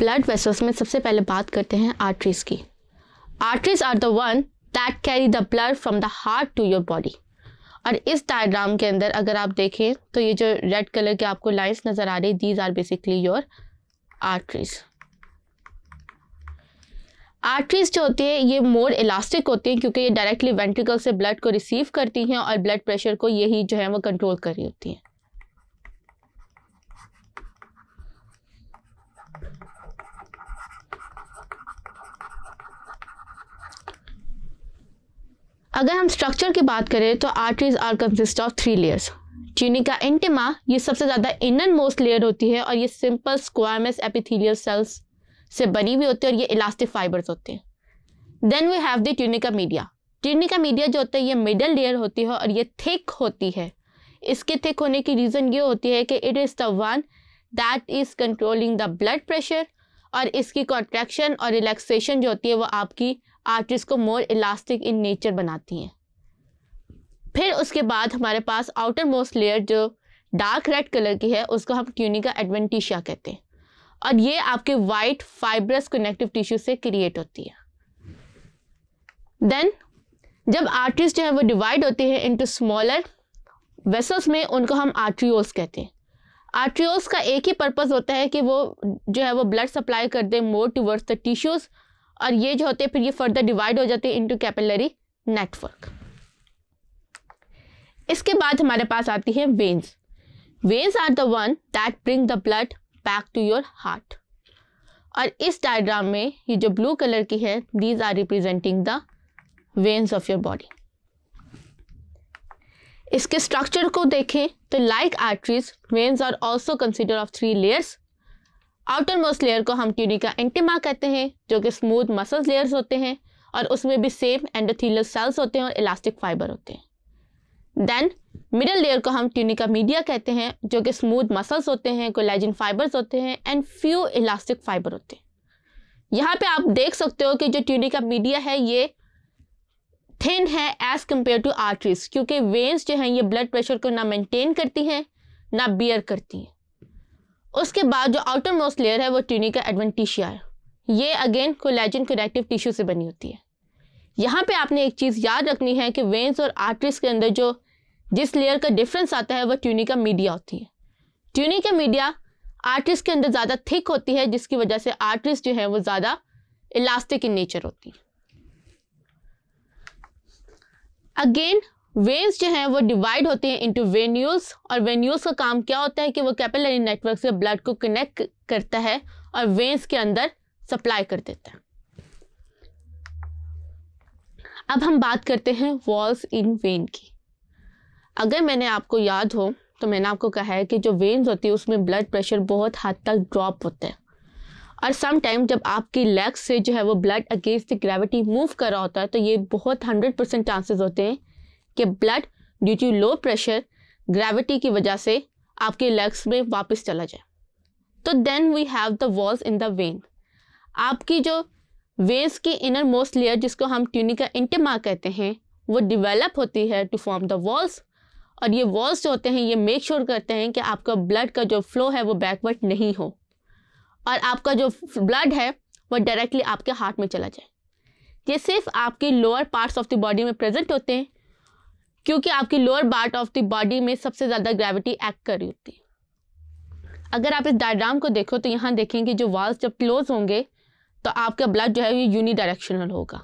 Blood vessels में सबसे पहले बात करते हैं आर्टरीज की arteries are the one that carry the blood from the heart to your body और इस डायग्राम के अंदर अगर आप देखें तो ये जो रेड कलर के आपको लाइंस नज़र आ रही these are basically your arteries arteries जो होती है ये मोर इलास्टिक होती है क्योंकि ये डायरेक्टली वेंट्रिकल से ब्लड को रिसीव करती हैं और ब्लड प्रेशर को यही जो है वो कंट्रोल कर रही होती हैं अगर हम स्ट्रक्चर की बात करें तो arteries are consist of three layers tunica intima ये सबसे ज़्यादा इनर मोस्ट लेयर होती है और ये सिंपल स्क्वायरमेस एपिथीलियल सेल्स से बनी हुई होती है और ये इलास्टिक फाइबर्स होते हैं then we have the tunica media tunica media जो होता है ये मिडल लेयर होती है और ये थिक होती है इसके थिक होने की रीज़न ये होती है कि it is the one that is controlling the blood pressure और इसकी कॉन्ट्रैक्शन और रिलैक्सेशन जो होती है वो आपकी आर्टरीज को मोर इलास्टिक इन नेचर बनाती हैं फिर उसके बाद हमारे पास आउटर मोस्ट लेयर जो डार्क रेड कलर की है उसको हम ट्यूनिका एडवेंटिशिया कहते हैं और ये आपके वाइट फाइब्रस कनेक्टिव टिश्यू से क्रिएट होती है देन जब आर्टरीज जो है वो डिवाइड होती है टू स्मॉलर वेसल्स में उनको हम आर्ट्रियोल्स कहते हैं आर्ट्रियोल्स का एक ही पर्पज़ होता है कि वो जो है वो ब्लड सप्लाई कर दे मोर टूवर्ड्स द टिश्यूज़ और ये जो होते हैं फिर ये फर्दर डिवाइड हो जाते हैं इंटू कैपिलरी नेटवर्क इसके बाद हमारे पास आती है veins veins are the one that bring the blood back to your heart और इस डायग्राम में ये जो ब्लू कलर की है these are representing the veins of your body इसके स्ट्रक्चर को देखें तो like arteries veins are also consider of three layers outermost layer को हम ट्यूनिका एंटीमा कहते हैं जो कि स्मूथ मसल्स लेयर्स होते हैं और उसमें भी सेम एंडोथील सेल्स होते हैं और इलास्टिक फाइबर होते हैं देन मिडल लेयर को हम ट्यूनिका मीडिया कहते हैं जो कि स्मूथ मसल्स होते हैं कोलेजिन फाइबर्स होते हैं एंड फ्यू इलास्टिक फाइबर होते हैं यहाँ पे आप देख सकते हो कि जो ट्यूनिका मीडिया है ये थिन है एज कम्पेयर टू आर्टरीज क्योंकि वेन्स जो हैं ये ब्लड प्रेशर को ना मेंटेन करती हैं ना बियर करती हैं उसके बाद जो आउटर मोस्ट लेयर है वो ट्यूनिका एडवेंटिशिया है ये अगेन कोलेजन कनेक्टिव टिश्यू से बनी होती है यहाँ पे आपने एक चीज़ याद रखनी है कि वेंस और आर्टरीज के अंदर जो जिस लेयर का डिफरेंस आता है वो ट्यूनिका मीडिया होती है ट्यूनिका मीडिया आर्टरीज के अंदर ज़्यादा थिक होती है जिसकी वजह से आर्टरीज जो है वो ज़्यादा इलास्टिक इन नेचर होती है अगेन वेन्स जो हैं वो डिवाइड होते हैं इंटू वेन्यूल्स और वेन्यूल्स का काम क्या होता है कि वो कैपिलरी नेटवर्क से ब्लड को कनेक्ट करता है और वेन्स के अंदर सप्लाई कर देता है अब हम बात करते हैं वॉल्स इन वेन की अगर मैंने आपको याद हो तो मैंने आपको कहा है कि जो वेन्स होती है उसमें ब्लड प्रेशर बहुत हद तक ड्रॉप होता है और सम टाइम जब आपकी लेग्स से जो है वो blood against the gravity move कर रहा होता है तो ये बहुत हंड्रेड परसेंट चांसेस होते हैं कि blood due to low pressure gravity की वजह से आपके लेग्स में वापस चला जाए तो then we have the walls in the vein आपकी जो वेन्स की इनर मोस्ट लेयर जिसको हम ट्यूनिका इंटमा कहते हैं वो डिवेलप होती है टू फॉर्म द वॉल्स और ये वॉल्स जो होते हैं ये मेक श्योर sure करते हैं कि आपका ब्लड का जो फ्लो है वो बैकवर्ड नहीं हो और आपका जो ब्लड है वो डायरेक्टली आपके हार्ट में चला जाए ये सिर्फ आपके lower parts of the body में प्रेजेंट होते हैं क्योंकि आपकी lower part of the body में सबसे ज़्यादा ग्रेविटी एक्ट कर रही होती है अगर आप इस डायग्राम को देखो तो यहाँ देखेंगे जो वॉल्स जब क्लोज होंगे तो आपका ब्लड जो है ये यूनी डायरेक्शनल होगा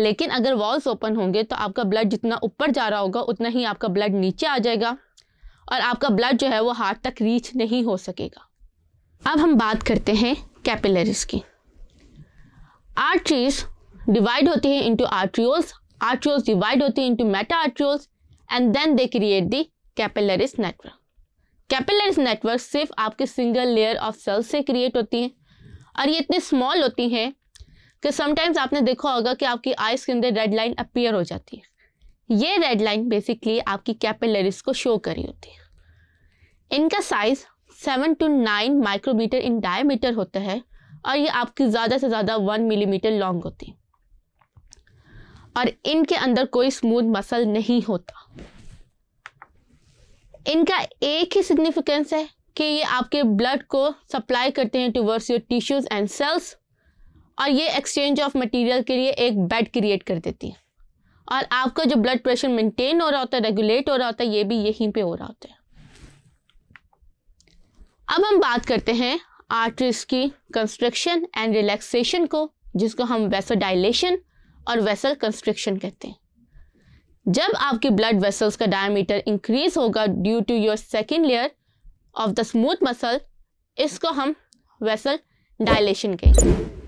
लेकिन अगर वॉल्स ओपन होंगे तो आपका ब्लड जितना ऊपर जा रहा होगा उतना ही आपका ब्लड नीचे आ जाएगा और आपका ब्लड जो है वो हार्ट तक रीच नहीं हो सकेगा अब हम बात करते हैं कैपिलरीज की आर्टरीज डिवाइड होती है इंटू आर्ट्रियोल्स arterioles divide होती हैं into meta arterioles and then they create the capillaries network. Capillaries network सिर्फ आपके सिंगल लेयर ऑफ सेल्स से क्रिएट होती हैं और ये इतनी स्मॉल होती हैं कि समटाइम्स आपने देखा होगा कि आपकी आइज़ के अंदर रेड लाइन अपीयर हो जाती है ये रेड लाइन बेसिकली आपकी कैपिलरीज को शो करी होती है इनका size seven to nine micrometre in diameter होता है और ये आपकी ज़्यादा से ज़्यादा वन मिलीमीटर लॉन्ग होती है और इनके अंदर कोई स्मूथ मसल नहीं होता इनका एक ही सिग्निफिकेंस है कि ये आपके ब्लड को सप्लाई करते हैं towards your tissues and cells और ये एक्सचेंज ऑफ मटेरियल के लिए एक बेड क्रिएट कर देती है और आपका जो ब्लड प्रेशर मेंटेन हो रहा होता है रेगुलेट हो रहा होता है ये भी यहीं पे हो रहा होता है अब हम बात करते हैं आर्टरीज की कंस्ट्रक्शन एंड रिलैक्सेशन को जिसको हम डायलेशन और वेसल कंस्ट्रिक्शन कहते हैं जब आपके ब्लड वेसल्स का डायमीटर इंक्रीज होगा due to your second layer of the smooth muscle इसको हम वेसल डायलेशन कहेंगे